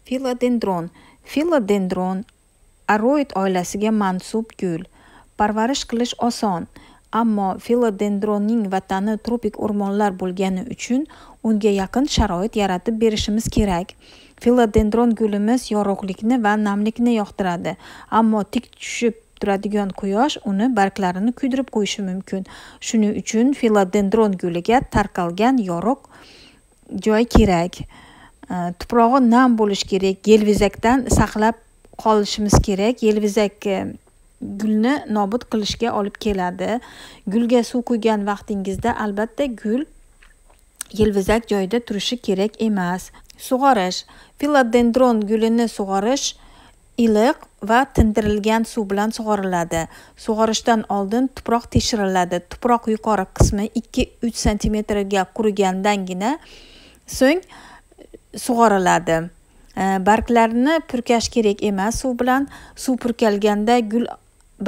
filodendron filodendron aroid oilasiga mansub gul parvarish qilish oson ammo filodendronning vatani tropik o'rmonlar bo'lgani uchun unga yaqin sharoit yaratib berishimiz kerak filodendron gulimiz yorug'likni va namlikni yoqtiradi ammo tik tushib turadigan quyosh uni barglarini kuydirib qo'yishi mumkin shuning uchun filodendron guliga tarqalgan yorug' joy kerak tuprog'i nam bo'lishi kerak yelvizakdan saqlab qolishimiz kerak yelvizak e, gulni nobud qilishga olib keladi gulga suv quygan vaqtingizda albatta gul yelvizak joyda turishi kerak emas sug'orish filodendron gulini sug'orish iliq va tindirilgan suv bilan sug'oriladi sug'orishdan oldin tuproq tekshiriladi tuproq yuqori qismi 2-3 sm qurigandangina so'ng e, sug'oriladi e, barglarni purkash kerak emas suv bilan suv purkalganda gul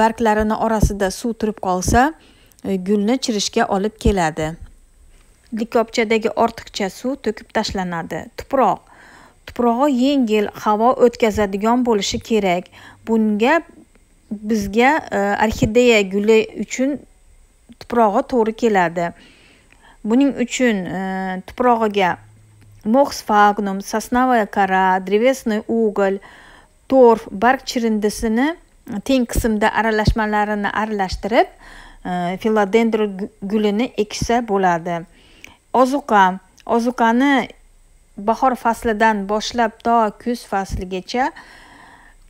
barglarini orasida suv turib qolsa e, gulni chirishga olib keladi likopchadagi ortiqcha suv to'kib tashlanadi tuproq tuprog'i yengil havo o'tkazadigan bo'lishi kerak bunga bizga e, orxideya guli uchun tuprog'i to'g'ri keladi buning uchun e, tuprog'iga mox sfagnum сосновая кора древесный уголь torf barg chirindisini teng qismda aralashmalarini aralashtirib e, filodendron gulini ekishsa bo'ladi ozuqa ozuqani bahor faslidan boshlab to kuz fasligacha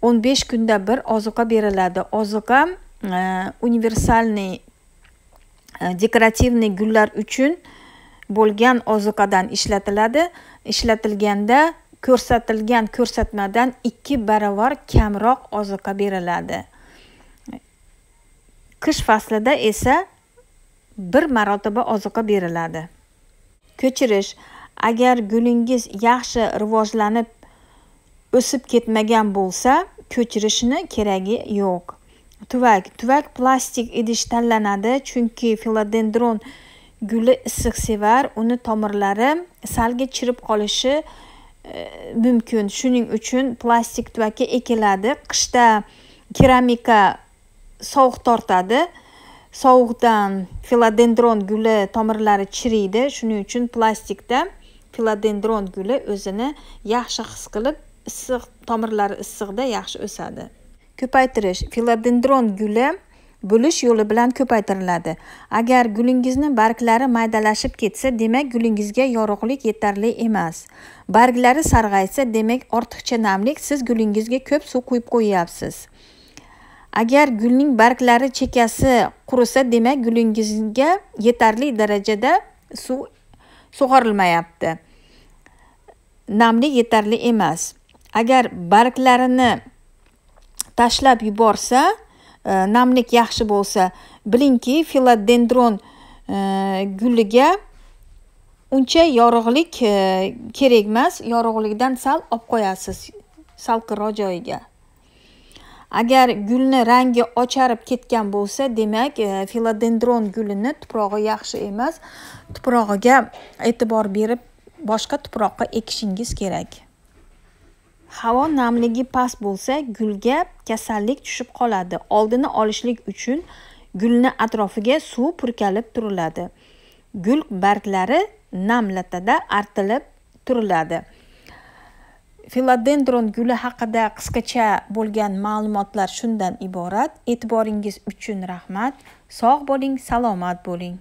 o'n besh kunda bir ozuqa beriladi ozuqa e, universalniy e, dekorativniy gullar uchun bo'lgan ozuqadan ishlatiladi ishlatilganda ko'rsatilgan ko'rsatmadan ikki baravar kamroq ozuqa beriladi qish faslida esa bir marotaba ozuqa beriladi ko'chirish agar gulingiz yaxshi rivojlanib o'sib ketmagan bo'lsa ko'chirishni keragi yo'q tuvak tuvak plastik idish tanlanadi chunki filodendron guli issiqsevar uni tomirlari salga chirib qolishi e, mumkin shuning uchun plastik tuvakka ekiladi qishda keramika sovuq tortadi sovuqdan filodendron guli tomirlari chiriydi shuning uchun plastikda filodendron guli o'zini yaxshi his qilib issiq tomirlari issiqda yaxshi o'sadi ko'paytirish filodendron guli bo'lish yo'li bilan ko'paytiriladi agar gulingizni barglari maydalashib ketsa demak gulingizga yorug'lik yetarli emas barglari sarg'aysa demak ortiqcha namlik siz gulingizga ko'p suv quyib qo'yyapsiz agar gulning barglari chekasi qurisa demak gulingizga yetarli darajada suv sug'orilmayapti namlik yetarli emas agar barglarini tashlab yuborsa e, namlik yaxshi bo'lsa bilingki filodendron e, guliga uncha yorug'lik e, kerak emas yorug'likdan sal olib qo'yasiz salqinroq joyiga agar gulni rangi ocharib ketgan bo'lsa demak e, filodendron gulini tuprog'i yaxshi emas tuprog'iga e'tibor berib boshqa tuproqqa ekishingiz kerak havo namligi past bo'lsa gulga kasallik tushib qoladi oldini olishlik uchun gulni atrofiga suv purkalib turiladi gul barglari namlatada artilib turiladi filodendron guli haqida qisqacha bo'lgan ma'lumotlar shundan iborat e'tiboringiz uchun rahmat sog' bo'ling salomat bo'ling